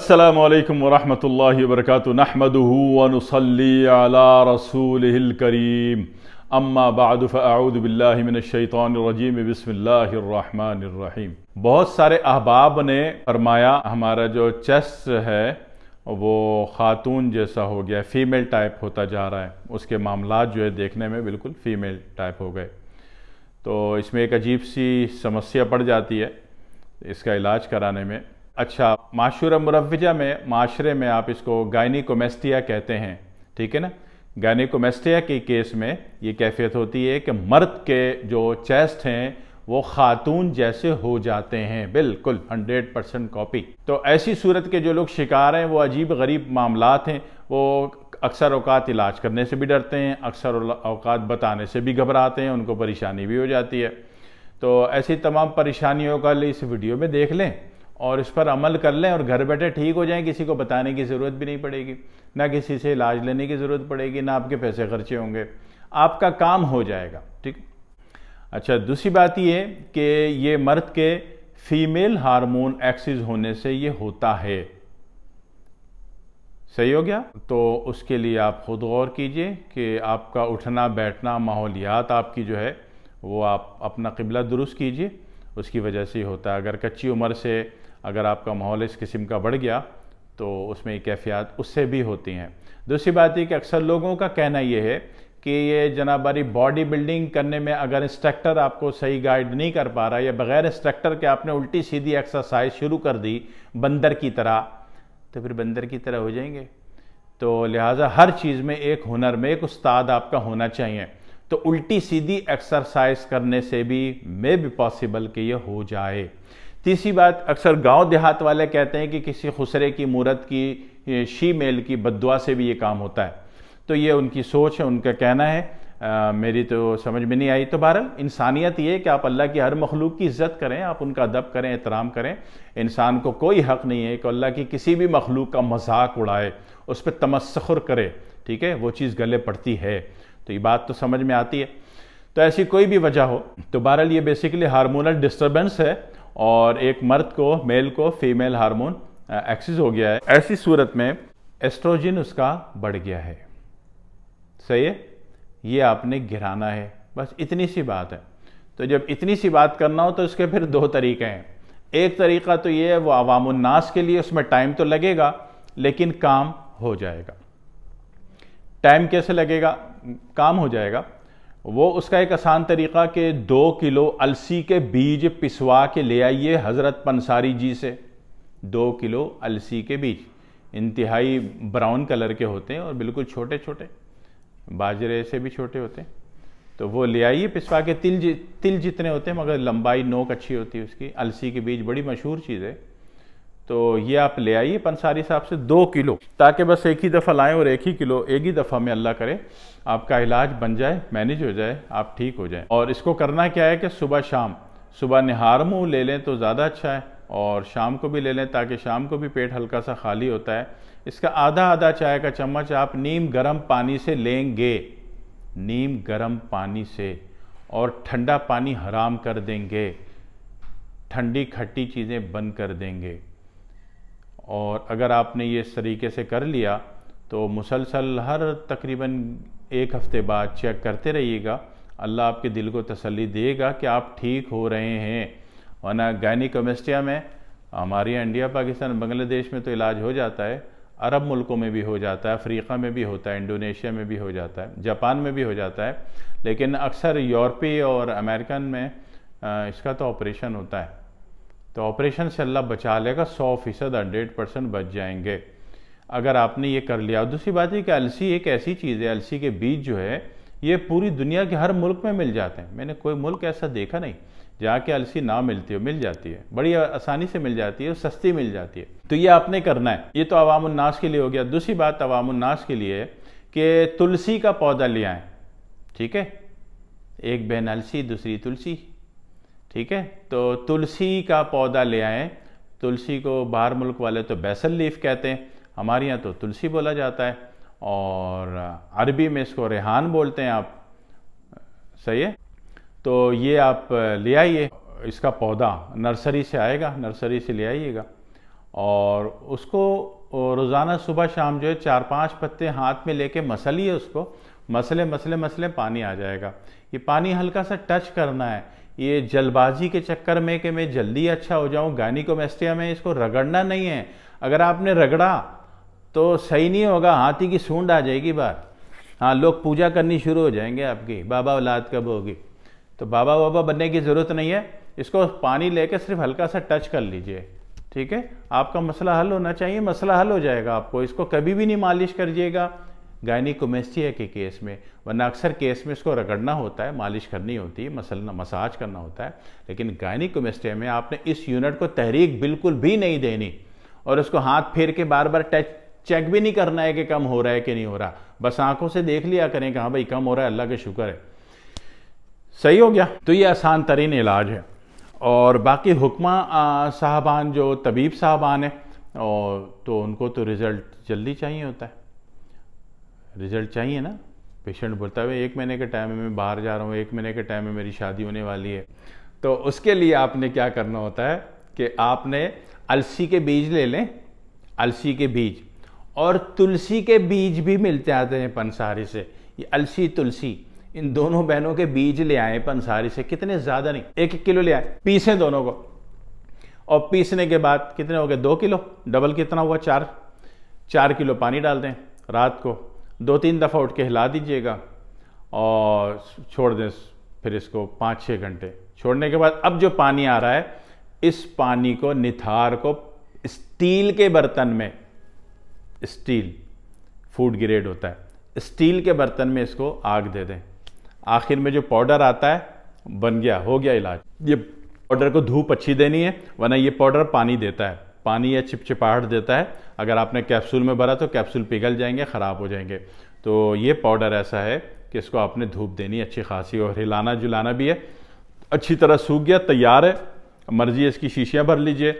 अल्लाम वरहमल वर्क नहमदूनसली रसूलकरीम अम्मा बादफ़ाउदबिल्लाशैतरजीम बसमीम बहुत सारे अहबाब ने फरमाया हमारा जो चेस्ट है वो ख़ातून जैसा हो गया फ़ीमेल टाइप होता जा रहा है उसके मामला जो है देखने में बिल्कुल फ़ीमेल टाइप हो गए तो इसमें एक अजीब सी समस्या पड़ जाती है इसका इलाज कराने में अच्छा माशूर मुरवजा में माशरे में आप इसको गायनिकोमेस्टिया कहते हैं ठीक है ना गायनिकोमेस्टिया के केस में ये कैफियत होती है कि मर्द के जो चेस्ट हैं वो खातून जैसे हो जाते हैं बिल्कुल 100 परसेंट कॉपी तो ऐसी सूरत के जो लोग शिकार हैं वो अजीब गरीब मामला हैं वो अक्सर अवकात इलाज करने से भी डरते हैं अक्सर अवकात बताने से भी घबराते हैं उनको परेशानी भी हो जाती है तो ऐसी तमाम परेशानियों का इस वीडियो में देख लें और इस पर अमल कर लें और घर बैठे ठीक हो जाएं किसी को बताने की ज़रूरत भी नहीं पड़ेगी ना किसी से इलाज लेने की ज़रूरत पड़ेगी ना आपके पैसे खर्चे होंगे आपका काम हो जाएगा ठीक अच्छा दूसरी बात ये कि ये मर्द के फीमेल हार्मोन एक्सिस होने से ये होता है सही हो गया तो उसके लिए आप खुद गौर कीजिए कि आपका उठना बैठना माहौलियात आपकी जो है वो आप अपना किबला दुरुस्त कीजिए उसकी वजह से होता है अगर कच्ची उम्र से अगर आपका माहौल इस किस्म का बढ़ गया तो उसमें कैफियात उससे भी होती हैं दूसरी बात यह कि अक्सर लोगों का कहना यह है कि ये जनाबारी बॉडी बिल्डिंग करने में अगर इंस्ट्रक्टर आपको सही गाइड नहीं कर पा रहा या बगैर इंस्ट्रक्टर के आपने उल्टी सीधी एक्सरसाइज शुरू कर दी बंदर की तरह तो फिर बंदर की तरह हो जाएंगे तो लिहाजा हर चीज़ में एक हुनर में एक उस्ताद आपका होना चाहिए तो उल्टी सीधी एक्सरसाइज करने से भी मे भी पॉसिबल कि यह हो जाए तीसरी बात अक्सर गांव देहात वाले कहते हैं कि किसी खुसरे की मूरत की शी मेल की बदुआ से भी ये काम होता है तो ये उनकी सोच है उनका कहना है आ, मेरी तो समझ में नहीं आई तो बहरहाल इंसानियत ये कि आप अल्लाह की हर मखलूक की इज़्ज़त करें आप उनका अदब करें एहतराम करें इंसान को कोई हक़ नहीं है कि अल्लाह की किसी भी मखलूक का मजाक उड़ाए उस पर तमस्खुर करे ठीक है वो चीज़ गले पड़ती है तो ये बात तो समझ में आती है तो ऐसी कोई भी वजह हो तो बहरहाल ये बेसिकली हारमोनल डिस्टर्बेंस है और एक मर्द को मेल को फीमेल हार्मोन एक्सेस हो गया है ऐसी सूरत में एस्ट्रोजिन उसका बढ़ गया है सही है ये आपने गिराना है बस इतनी सी बात है तो जब इतनी सी बात करना हो तो उसके फिर दो तरीके हैं एक तरीका तो ये है वो अवामनास के लिए उसमें टाइम तो लगेगा लेकिन काम हो जाएगा टाइम कैसे लगेगा काम हो जाएगा वो उसका एक आसान तरीक़ा कि दो किलो अलसी के बीज पिसवा के ले आइए हज़रत पंसारी जी से दो किलो अलसी के बीज इंतहाई ब्राउन कलर के होते हैं और बिल्कुल छोटे छोटे बाजरे से भी छोटे होते हैं तो वो ले आइए पिसवा के तिल जि, तिल जितने होते हैं मगर लंबाई नोक अच्छी होती है उसकी अलसी के बीज बड़ी मशहूर चीज़ है तो ये आप ले आइए पंसारी साहब से दो किलो ताकि बस एक ही दफ़ा लाएं और एक ही किलो एक ही दफ़ा में अल्लाह करे आपका इलाज बन जाए मैनेज हो जाए आप ठीक हो जाए और इसको करना क्या है कि सुबह शाम सुबह निहार मुँह ले लें तो ज़्यादा अच्छा है और शाम को भी ले लें ताकि शाम को भी पेट हल्का सा खाली होता है इसका आधा आधा चाय का चम्मच आप नीम गर्म पानी से लेंगे नीम गर्म पानी से और ठंडा पानी हराम कर देंगे ठंडी खट्टी चीज़ें बंद कर देंगे और अगर आपने ये इस तरीके से कर लिया तो मुसलसल हर तकरीबन एक हफ़्ते बाद चेक करते रहिएगा अल्लाह आपके दिल को तसल्ली देगा कि आप ठीक हो रहे हैं वरना गैनी कमेस्टिया में हमारे यहाँ इंडिया पाकिस्तान बांग्लादेश में तो इलाज हो जाता है अरब मुल्कों में भी हो जाता है अफ्रीका में भी होता है इंडोनेशिया में भी हो जाता है जापान में भी हो जाता है लेकिन अक्सर यूरोपी और अमेरिकन में इसका तो ऑपरेशन होता है तो ऑपरेशन से अल्लाह बचा लेगा सौ फीसद हंड्रेड परसेंट बच जाएंगे अगर आपने ये कर लिया और दूसरी बात है कि अलसी एक ऐसी चीज़ है अलसी के बीज जो है ये पूरी दुनिया के हर मुल्क में मिल जाते हैं मैंने कोई मुल्क ऐसा देखा नहीं जहाँ के अलसी ना मिलती हो मिल जाती है बड़ी आसानी से मिल जाती है और सस्ती मिल जाती है तो ये आपने करना है ये तो अवामनास के लिए हो गया दूसरी बात अवामनास के लिए कि तुलसी का पौधा ले आए ठीक है एक बहन अलसी दूसरी तुलसी ठीक है तो तुलसी का पौधा ले आए तुलसी को बाहर मुल्क वाले तो बैसल लीफ कहते हैं हमारे यहाँ तो तुलसी बोला जाता है और अरबी में इसको रेहान बोलते हैं आप सही है तो ये आप ले आइए इसका पौधा नर्सरी से आएगा नर्सरी से ले आइएगा और उसको रोज़ाना सुबह शाम जो है चार पांच पत्ते हाथ में लेके मसलिए उसको मसले मसले मसले पानी आ जाएगा ये पानी हल्का सा टच करना है ये जल्दबाजी के चक्कर में कि मैं जल्दी अच्छा हो जाऊं गायनिकोमेस्टिया में इसको रगड़ना नहीं है अगर आपने रगड़ा तो सही नहीं होगा हाथी की सूंड आ जाएगी बाहर हाँ लोग पूजा करनी शुरू हो जाएंगे आपकी बाबा औलाद कब होगी तो बाबा बाबा बनने की ज़रूरत नहीं है इसको पानी लेके सिर्फ हल्का सा टच कर लीजिए ठीक है आपका मसला हल होना चाहिए मसला हल हो जाएगा आपको इसको कभी भी नहीं मालिश करिएगा गायनिकोमेस्टिया के केस में वरना अक्सर केस में इसको रगड़ना होता है मालिश करनी होती है मसलना मसाज करना होता है लेकिन गायनिकोमेस्टिया में आपने इस यूनिट को तहरीक बिल्कुल भी नहीं देनी और उसको हाथ फेर के बार बार टच चेक भी नहीं करना है कि कम हो रहा है कि नहीं हो रहा बस आंखों से देख लिया करें कि हाँ भाई कम हो रहा है अल्लाह का शुक्र है सही हो गया तो ये आसान तरीन इलाज है और बाकी हुक्मा साहबान जो तबीब साहबान है और तो उनको तो रिज़ल्ट जल्दी चाहिए होता है रिजल्ट चाहिए ना पेशेंट बोलता है एक महीने के टाइम में मैं बाहर जा रहा हूँ एक महीने के टाइम में मेरी शादी होने वाली है तो उसके लिए आपने क्या करना होता है कि आपने अलसी के बीज ले लें अलसी के बीज और तुलसी के बीज भी मिलते आते हैं पंसारी से ये अलसी तुलसी इन दोनों बहनों के बीज ले आए पंसारी से कितने ज़्यादा नहीं एक एक किलो ले आए पीसें दोनों को और पीसने के बाद कितने हो गए दो किलो डबल कितना हुआ चार चार किलो पानी डाल दें रात को दो तीन दफ़ा उठ के हिला दीजिएगा और छोड़ दें फिर इसको पाँच छः घंटे छोड़ने के बाद अब जो पानी आ रहा है इस पानी को निथार को स्टील के बर्तन में स्टील फूड ग्रेड होता है स्टील के बर्तन में इसको आग दे दें आखिर में जो पाउडर आता है बन गया हो गया इलाज ये पाउडर को धूप अच्छी देनी है वरना ये पाउडर पानी देता है पानी या चिपचिपाहट देता है अगर आपने कैप्सूल में भरा तो कैप्सूल पिघल जाएंगे ख़राब हो जाएंगे तो ये पाउडर ऐसा है कि इसको आपने धूप देनी अच्छी खासी और हिलाना जुलाना भी है अच्छी तरह सूख गया तैयार है मर्जी इसकी शीशियाँ भर लीजिए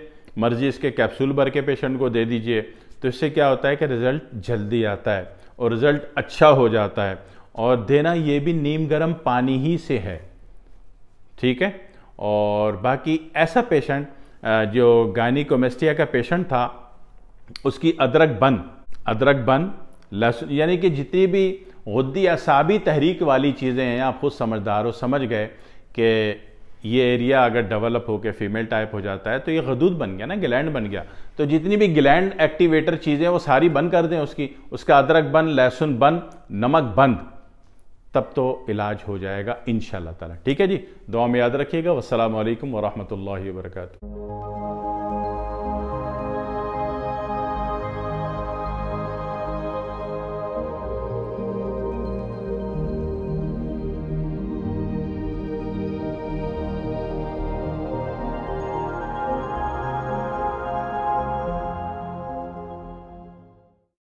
मर्जी इसके कैप्सूल भर के पेशेंट को दे दीजिए तो इससे क्या होता है कि रिज़ल्ट जल्दी आता है और रिज़ल्ट अच्छा हो जाता है और देना ये भी नीम गर्म पानी ही से है ठीक है और बाकी ऐसा पेशेंट जो गायनिकोमेस्टिया का पेशेंट था उसकी अदरक बन अदरक बन लहसुन यानी कि जितनी भी गद्दी असाबी तहरीक वाली चीज़ें हैं आप खुद समझदार हो समझ गए कि ये एरिया अगर डेवलप होकर फीमेल टाइप हो जाता है तो ये गदूद बन गया ना ग्लैंड बन गया तो जितनी भी ग्लैंड एक्टिवेटर चीज़ें वो सारी बंद कर दें उसकी उसका अदरक बंद लहसुन बंद नमक बंद तब तो इलाज हो जाएगा इन ताला ठीक है जी दुआ में याद रखिएगा वालकम वरहमल वर्का